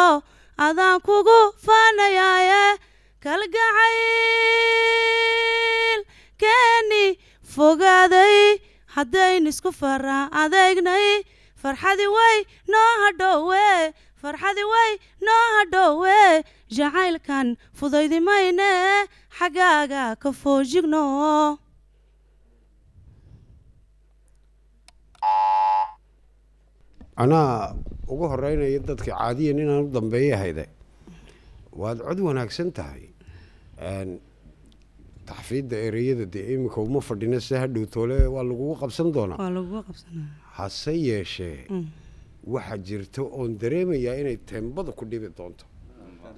adaan kugu faanayaaye kalgacayl keeni fogaaday haddayn isku faraa adeegnay farxadi way noo hadhowe farxadi way noo hadhowe jacaylkan fudaydimayne xaggaaga ka foojigno anaa ugu horeynaya dadka caadiyan inaan u dambeeya hayde waad cod wanaagsan tahay taxfiidda ereyada de iminka uma fadhina se hadhow toole waa lagugu qabsan doonaa hase yeeshee waxaa jirta oon dareemayaa inay teembada ku dhibi doonto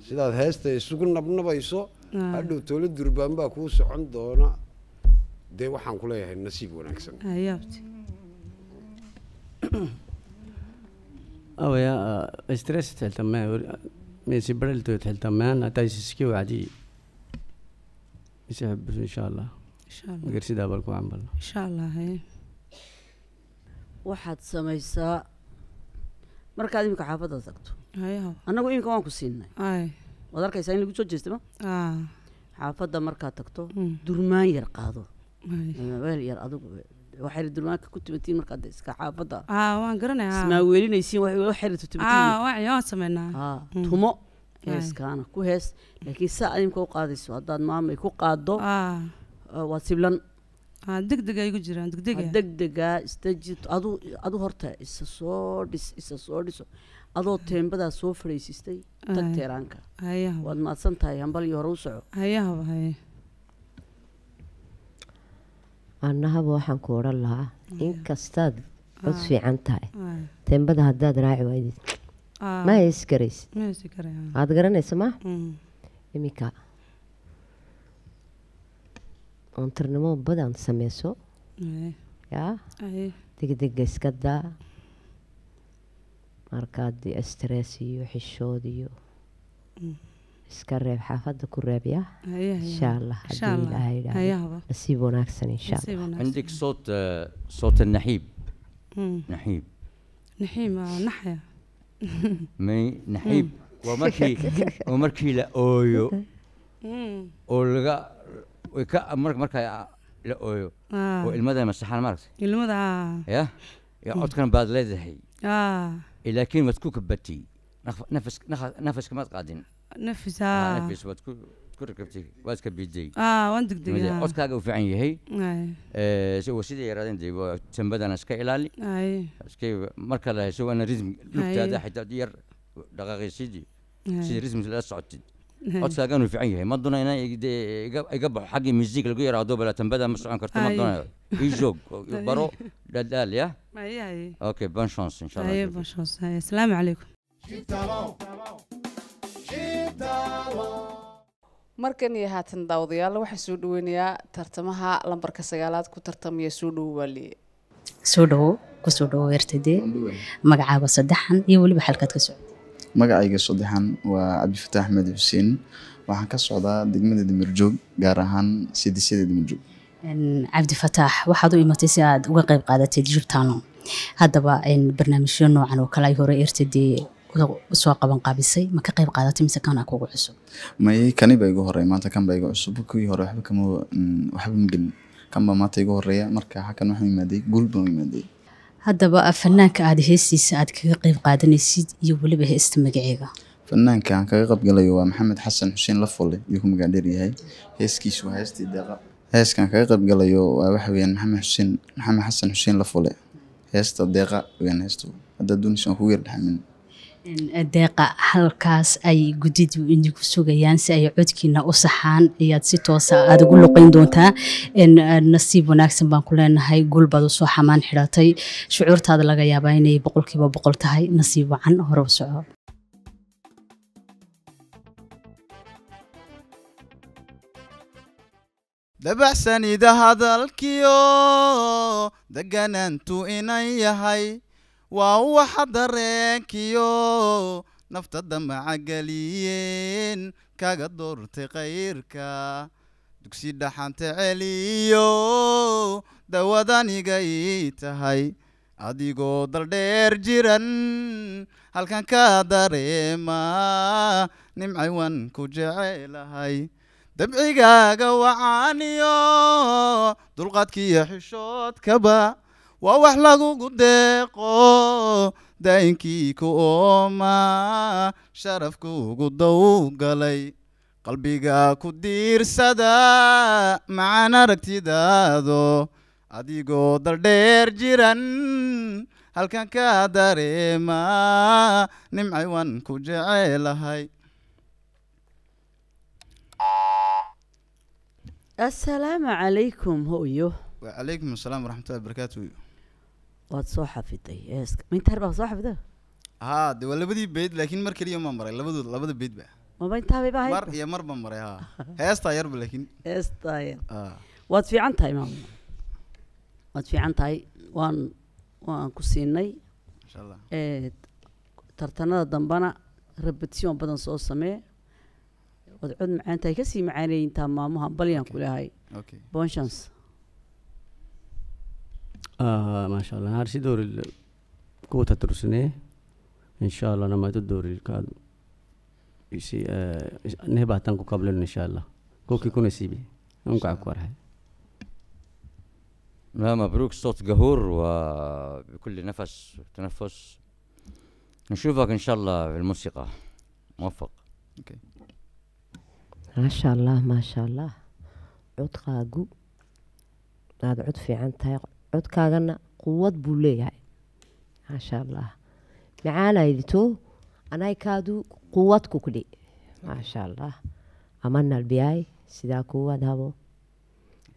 sidaad heesta isugu nabnabayso hadhow toole durbaan baa kuu socon doona dee waxaan ku leeyahay nasiib wanaagsan awaya stress tixiltamaan mesi baraltood tixiltamaan hataisisiki wacdii insha allah insha allah waxaad samaysaa markaad imika xaafadda tagto annagu iminka waan ku siinay waad arkaysaa in lagu soo jeestama xaafadda markaad tagto durmaan yar qaado weel yar adigu waxay durmaanka ku tumatiin markaad iska xaafadda waan garanaya ismaa weelinaysiin waxay tumatiin tumo heeskaana ku hees laakiin saa adimka u qaadayso haddaad maamay ku qaaddo waad siblan degdegaa isdajirto adu horta isa soo dhis isa soo dhiso adoo teembadaa soo fadhiisistay tag teeraanka waad maadsan tahay hambal iyo hore u soco annahaba waxaan ku odhan lahaa inkastaad cod fiican tahay teembada haddaad raaci waydid ma haysi karays waad garanaysa ma iminka oontirnimo badan sameyso yaa degdega iskadaa daa markaad stress iyo xishood iyo iska reeb xaafada ku reebyaa insha allah haddii wanaagsan insha allah عندك صوت صوت <laughs> naxiib mm. waa markii oo <laughs> markii la ooyo mm. oo laga ka marka ah, la ooyo ah. oo ilmadan masaxaan maaragtay ilmada ah. ya ya codkan baad leedahay eh, laakiin waad ku kabatay nafas nafas kamaad qaadin nafis nafis waad ku ku rakabtay waa iska biiday waan degdegay codkaaga uu fiican yahay waa siday yaraadeen de tembadana iska ilaali iska marka la hayso waana rism lugtaada xitaa yar dhaqaaqaysidii sida rism la socotid codkaagan uu fiican yahay ma doona inaan iga baxo xaggii musiig lagu yaraado bala tembada ma socon karto ma doonayo ijoog baro dhadhaal ya okay bon chance insha allah bon chance asalaamu calaykum markan iyo haatan daawadayaal waxaa soo dhaweynayaa tartamaha lambarka sagaalaad ku tartamaya soo dhowo waaliye soo dhawo kusoo dhowo eertade magacaaga saddexan iyo weliba xalkaad ka socda magacayga saddexan waa cabdifataax axmed xuseen waxaan ka socdaa degmada dimirjoog gaar ahaan sidisyada dimirjoog cabdifataax waxaad u imatay si aad uga qeyb qaadatay jubtaland haddaba barnaamijyo noocan oo kale ay hore eertadee soo qaban qaabisay ma ka qayb qaadatay mise kana kugu cusub may kani baa igu horey maanta kan baa igu cusub kuwii hore waxba kama mm, waxba ma gelin kan maanta igu horeeya marka halkan waxaan imaaday guul baan imaaday haddaba ah, fanaanka aad heestiisa aad kaga qayb qaadanaysid iyo weliba heesta magaceega fanaanka aan kaga qaybgalayo waa maxamed xasan xuseen lafolle iyuu ku magac yahay heeskiisu waa heestii deeqa heeskan kaga qaybgalayo waa waxa weeyaan maxamed xuseen maxamed xasan xuseen lafolle heesta deeqa weyaan heestu haddaa doonis aan kugu yardhaxmin deeqa halkaas ay gudidu idigu sugayaan si ay codkiina u saxaan ayaad si toosa ah aada ugu luqeyn doontaa uh, nasiib wanaagsan baan ku leenahay gulbaad usoo xamaan xidhatay shucuurtaada laga yaabaa inay boqolkiiba boqol tahay nasiib wacan hore u soco dabacsanida hadalkiyo deganaantu inay yahay waa waxa dareenkiyo nafta damaca geliyeen kaga doortay kayrka dugsi dhaxanta celiyo dawadanigay tahay adigoo daldheer jiran halkan ka dareema nimciwan ku jecelahay dabcigaaga wacaaniyo dulqaadkiiyo xishoodkaba waa wax lagugu deeqo daa'inkii ku oomaa sharafkuugu daw galay qalbiga ku diirsada macaan aragtidaado adigoo daldheer jiran halkan ka dareema nimcay waan ku jecelahay asalaamu calaykum hoyo wcalaykum asalaam waraxmatullahi barakaatu waad soo xafiday heeska mintar baa soo xafida haa de waa labadii beyd laakiin mar keliya maa maray labadood labada beyd maba intaa bay mar iyo mar maray haa heestaa yarba laakiin heestaa yar waad fiican tahay maam waad fiican tahay waan waan ku siinay masha tartanada dambana repetition badan soo samee waad cod macaan tahay kasii macaaneeyintaa maamuha balyaan ku leehay bon آه ما شاء الله هارسي دور الكوتا ترسني ان شاء الله لما تدور الكاد يسي آه نهبه تنكو قبل ان شاء الله كوكي كون سيبي انكو اكبر هاي لا مبروك صوت قهور وبكل نفس تنفس نشوفك ان شاء الله في الموسيقى موفق ما شاء الله ما شاء الله عود قاقو هذا عود في عن codkaagana quwad buu leeyahay maasha allah macaanaydito anaykaadu quwad kukdhi maasha allah aman sidaa kuwaad habo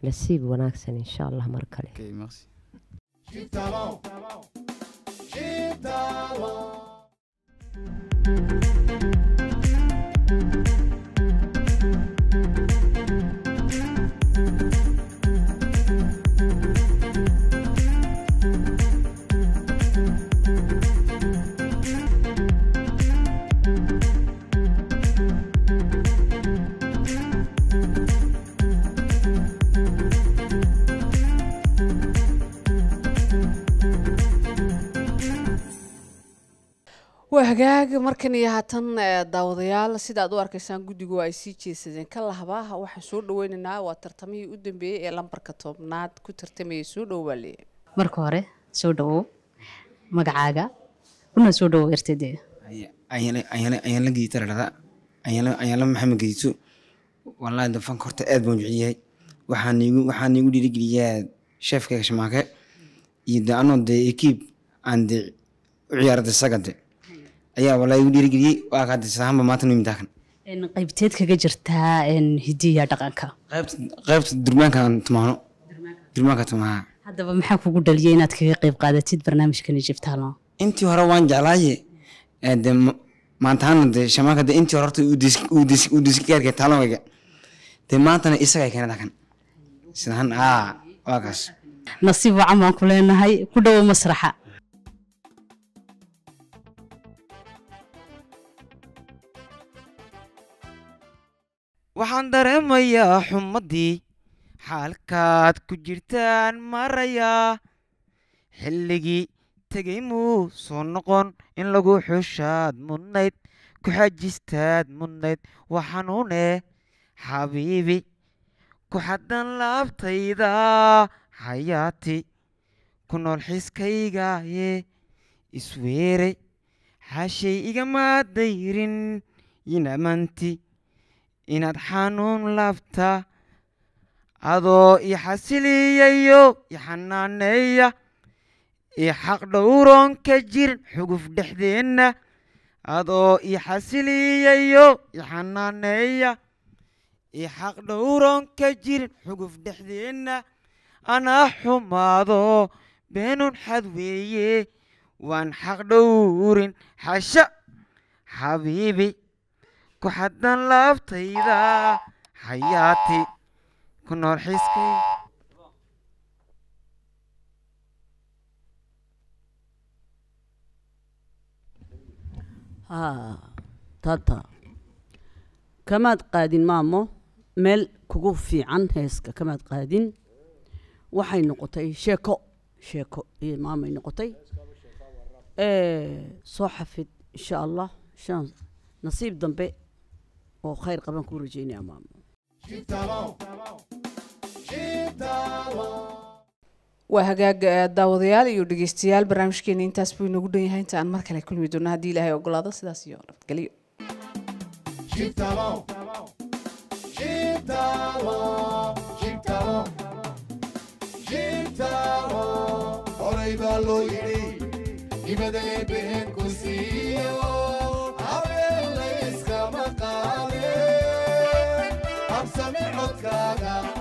nasiib wanaagsan insha allah mar kale okay, waa hagaag markan iyo haatan eh, daawadayaal sida aad u arkaysaan guddigu ay sii jeesadeen ka lahbaaha waxaan soo dhaweynaynaa waa tartamihii u dambeeyey ee lambarka toobnaad ku tartamayay soo dhowo baaleeya marka hore soo dhawow magacaaga una soo dhawow yarteedee ayaanla geytara dhala ayaanla maxamed geyso wallaahi dafanka horta aad baan jiciyahay waxaanigu waxaan dhiirigeliyaa sheefkayga shamaake iyo de anoo dee ekiib aan dee u ciyaarada isaga de ayaa walaa igu dhiirigeliyey waa kaadisahanba maanta nuimtaakan qaybteed kaga jirtaa hidiya dhaqanka qaybta durbaankan tumaano durbaanka tumaha haddaba maxaa kugu dhaliyay inaad kaga qayb qaadatid barnaamijkan ijib intii hore waan jeclaaye de maantaana de shamaanka de intii hore horta uu diiska gaarkay taalongayga maantana isagay keenada kan sidahan aa waa nasiib wacan baan ku leenahay ku dhowo masraxa waxaan dareemayaa xumaddii xaalkaad ku jirtaan marayaa xilligii tegay muu soo noqon in lagu xushaad mudnayd ku xajistaad mudnayd waxanuune xabiibi ku xadan laabtayda xayaati ku nool xiiskayga ye isweeray xaashay igama dayrin yinaamanti inaad xanuun laabta adoo ixasiliyayo ixanaaneeya ixaq dhowroon ka jirin xuguf dhexdeenna adoo ixasiliyayo ixanaaneeya ixaq dhowroon ka jirin xuguf dhexdeenna anaa xumaado beenun xad weeye waan xaq dhowrin xasha xabiibi ku xadan laaftayda xayaati ku nool xiiskay tata kamaad qaadin maamo meel kugu fiican heeska kamaad qaadin waxay noqotay sheeko sheeko iyo maamay noqotay eh, soo xafid insha allah nasiib dambe oo khayr qaban ku rajaynaya maamo waa hagaag eh, daawadayaal iyo dhegeystayaal barnaamijkeena intaas buu inoogu dhan yahay inta aan mar kale kulmi doona haddii ilaahay ogolaado sidaas iyo nabadgelyo cagao.